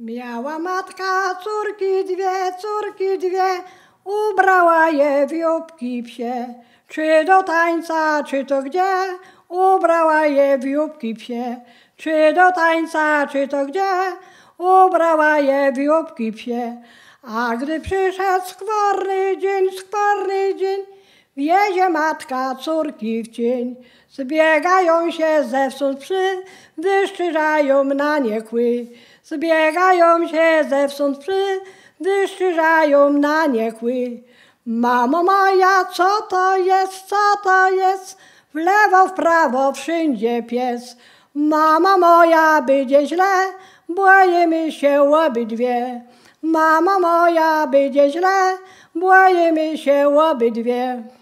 Miała matka córki dwie, córki dwie, ubrała je w jubki psie. Czy do tańca, czy to gdzie, ubrała je w jubki psie. Czy do tańca, czy to gdzie, ubrała je w jubki psie. A gdy przyszedł skworny dzień, skworny dzień, Wiezie matka córki w cień, zbiegają się ze wsód psy, wyszczyżają na nie kły. Zbierają się zewsząd psy, wyszyżają na niechły. Mamo moja, co to jest, co to jest? W lewo, w prawo, wszędzie pies. Mama moja, będzie źle, boimy się obydwie. Mama moja, będzie źle, boimy się obydwie.